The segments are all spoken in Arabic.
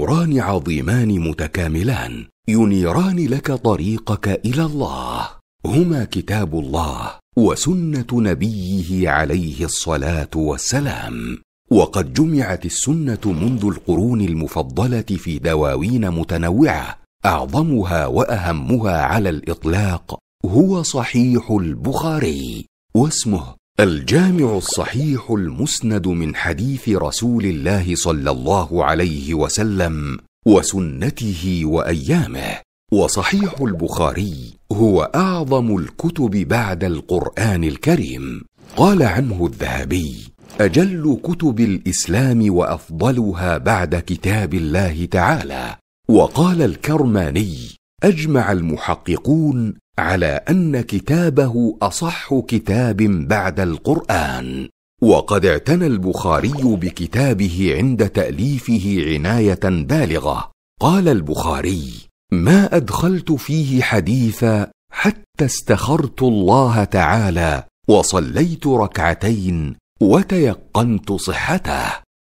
نوران عظيمان متكاملان ينيران لك طريقك الى الله هما كتاب الله وسنه نبيه عليه الصلاه والسلام وقد جمعت السنه منذ القرون المفضله في دواوين متنوعه اعظمها واهمها على الاطلاق هو صحيح البخاري واسمه الجامع الصحيح المسند من حديث رسول الله صلى الله عليه وسلم وسنته وايامه وصحيح البخاري هو اعظم الكتب بعد القران الكريم قال عنه الذهبي اجل كتب الاسلام وافضلها بعد كتاب الله تعالى وقال الكرماني اجمع المحققون على ان كتابه اصح كتاب بعد القران وقد اعتنى البخاري بكتابه عند تاليفه عنايه بالغه قال البخاري ما ادخلت فيه حديثا حتى استخرت الله تعالى وصليت ركعتين وتيقنت صحته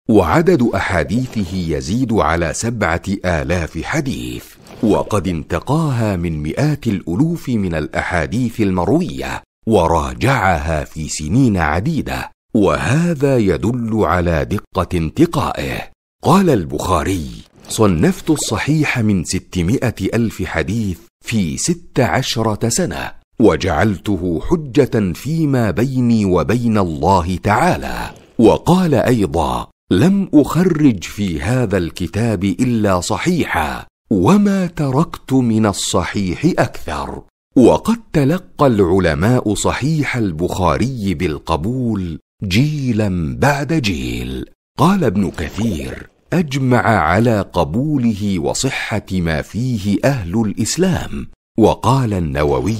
وعدد احاديثه يزيد على سبعه الاف حديث وقد انتقاها من مئات الالوف من الاحاديث المرويه وراجعها في سنين عديده وهذا يدل على دقه انتقائه قال البخاري صنفت الصحيح من ستمائه الف حديث في ست عشره سنه وجعلته حجه فيما بيني وبين الله تعالى وقال ايضا لم اخرج في هذا الكتاب الا صحيحا وما تركت من الصحيح اكثر وقد تلقى العلماء صحيح البخاري بالقبول جيلا بعد جيل قال ابن كثير اجمع على قبوله وصحه ما فيه اهل الاسلام وقال النووي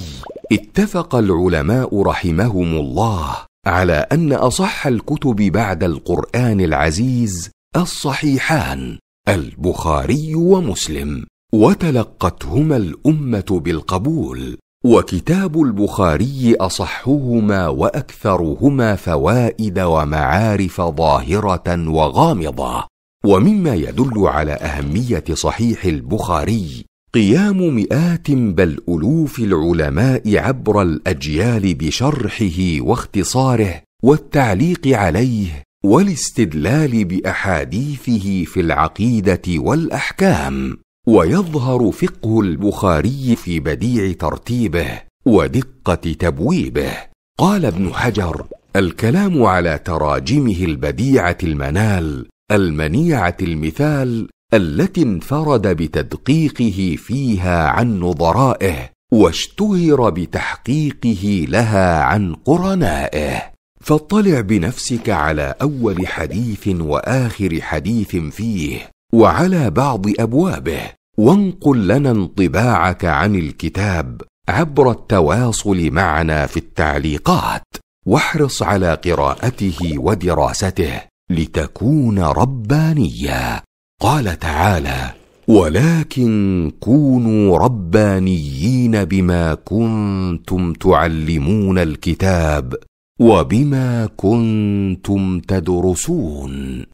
اتفق العلماء رحمهم الله على ان اصح الكتب بعد القران العزيز الصحيحان البخاري ومسلم وتلقتهما الامه بالقبول وكتاب البخاري اصحهما واكثرهما فوائد ومعارف ظاهره وغامضه ومما يدل على اهميه صحيح البخاري قيام مئات بل الوف العلماء عبر الاجيال بشرحه واختصاره والتعليق عليه والاستدلال باحاديثه في العقيده والاحكام ويظهر فقه البخاري في بديع ترتيبه ودقه تبويبه قال ابن حجر الكلام على تراجمه البديعه المنال المنيعه المثال التي انفرد بتدقيقه فيها عن نظرائه واشتهر بتحقيقه لها عن قرنائه فاطلع بنفسك على اول حديث واخر حديث فيه وعلى بعض ابوابه وانقل لنا انطباعك عن الكتاب عبر التواصل معنا في التعليقات واحرص على قراءته ودراسته لتكون ربانيا قال تعالى ولكن كونوا ربانيين بما كنتم تعلمون الكتاب وبما كنتم تدرسون